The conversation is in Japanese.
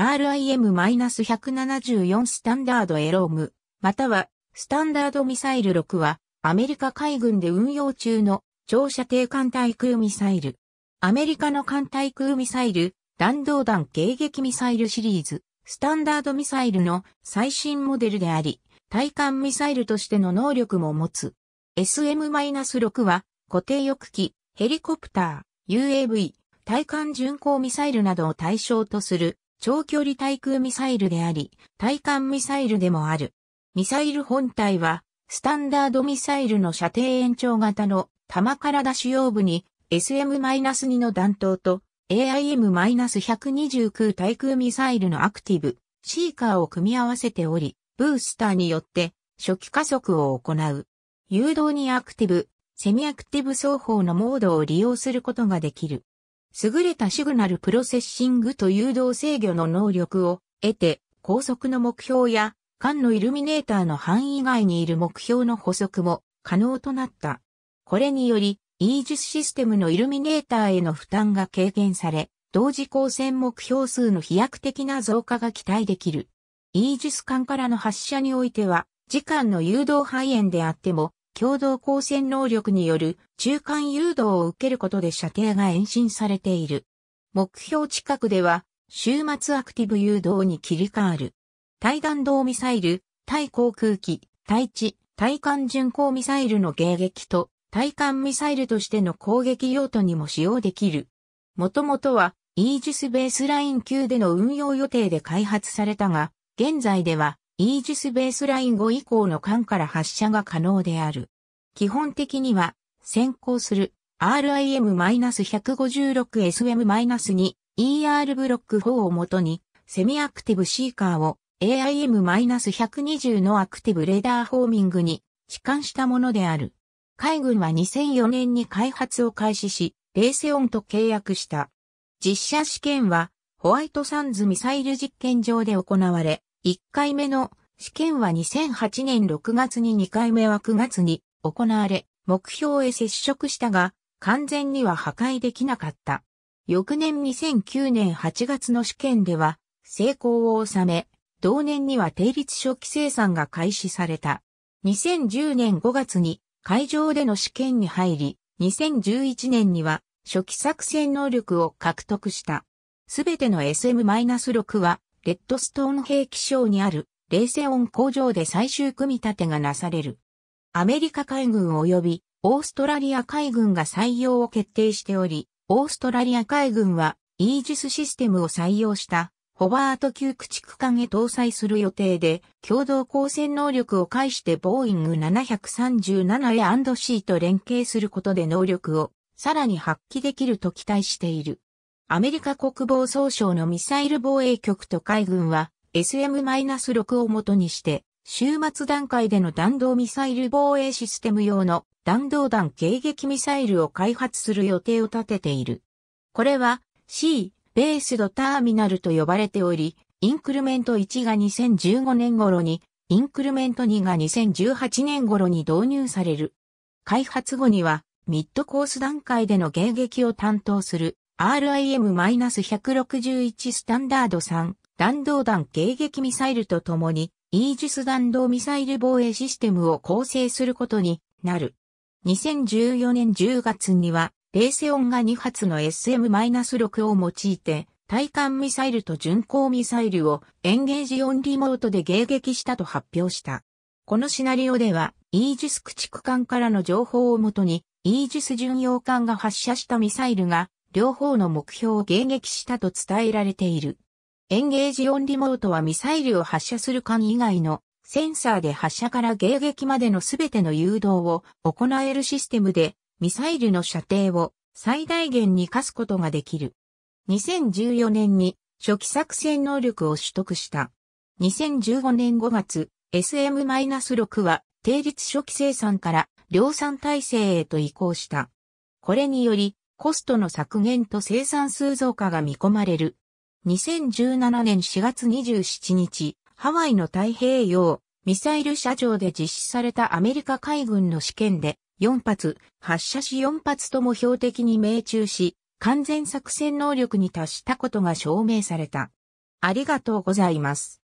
RIM-174 スタンダードエローム、またはスタンダードミサイル6はアメリカ海軍で運用中の長射程艦対空ミサイル。アメリカの艦対空ミサイル、弾道弾迎撃ミサイルシリーズ、スタンダードミサイルの最新モデルであり、対艦ミサイルとしての能力も持つ。SM-6 は固定翼機、ヘリコプター、UAV、対艦巡航ミサイルなどを対象とする長距離対空ミサイルであり、対艦ミサイルでもある。ミサイル本体は、スタンダードミサイルの射程延長型の弾から出主要部に SM-2 の弾頭と AIM-129 対空ミサイルのアクティブ、シーカーを組み合わせており、ブースターによって初期加速を行う。誘導にアクティブ、セミアクティブ双方のモードを利用することができる。優れたシグナルプロセッシングと誘導制御の能力を得て、高速の目標や、間のイルミネーターの範囲外にいる目標の補足も可能となった。これにより、イージスシステムのイルミネーターへの負担が軽減され、同時光線目標数の飛躍的な増加が期待できる。イージス艦からの発射においては、時間の誘導範囲であっても、共同光線能力による中間誘導を受けることで射程が延伸されている。目標近くでは、終末アクティブ誘導に切り替わる。対弾道ミサイル、対航空機、対地、対艦巡航ミサイルの迎撃と、対艦ミサイルとしての攻撃用途にも使用できる。もともとは、イージスベースライン級での運用予定で開発されたが、現在ではイージスベースライン5以降の艦から発射が可能である。基本的には、先行する RIM-156SM-2 ER ブロック4をもとに、セミアクティブシーカーを AIM-120 のアクティブレーダーホーミングに置換したものである。海軍は2004年に開発を開始し、レーセオンと契約した。実写試験は、ホワイトサンズミサイル実験場で行われ、1回目の試験は2008年6月に2回目は9月に行われ、目標へ接触したが、完全には破壊できなかった。翌年2009年8月の試験では、成功を収め、同年には定率初期生産が開始された。2010年5月に会場での試験に入り、2011年には初期作戦能力を獲得した。すべての SM-6 はレッドストーン兵器省にあるレ戦セオン工場で最終組み立てがなされる。アメリカ海軍及びオーストラリア海軍が採用を決定しており、オーストラリア海軍はイージスシステムを採用したホバート級駆逐艦へ搭載する予定で、共同抗戦能力を介してボーイング 737A&C と連携することで能力をさらに発揮できると期待している。アメリカ国防総省のミサイル防衛局と海軍は SM-6 をもとにして、終末段階での弾道ミサイル防衛システム用の弾道弾迎撃ミサイルを開発する予定を立てている。これは C、ベースドターミナルと呼ばれており、インクルメント1が2015年頃に、インクルメント2が2018年頃に導入される。開発後には、ミッドコース段階での迎撃を担当する RIM-161 スタンダード3弾道弾迎撃ミサイルとともにイージス弾道ミサイル防衛システムを構成することになる。2014年10月にはレーセオンが2発の SM-6 を用いて対艦ミサイルと巡航ミサイルをエンゲージオンリモートで迎撃したと発表した。このシナリオではイージス駆逐艦からの情報をもとにイージス巡洋艦が発射したミサイルが両方の目標を迎撃したと伝えられている。エンゲージオンリモートはミサイルを発射する間以外のセンサーで発射から迎撃までのすべての誘導を行えるシステムでミサイルの射程を最大限に課すことができる。2014年に初期作戦能力を取得した。2015年5月、SM-6 は定率初期生産から量産体制へと移行した。これにより、コストの削減と生産数増加が見込まれる。2017年4月27日、ハワイの太平洋、ミサイル射場で実施されたアメリカ海軍の試験で、4発、発射し4発とも標的に命中し、完全作戦能力に達したことが証明された。ありがとうございます。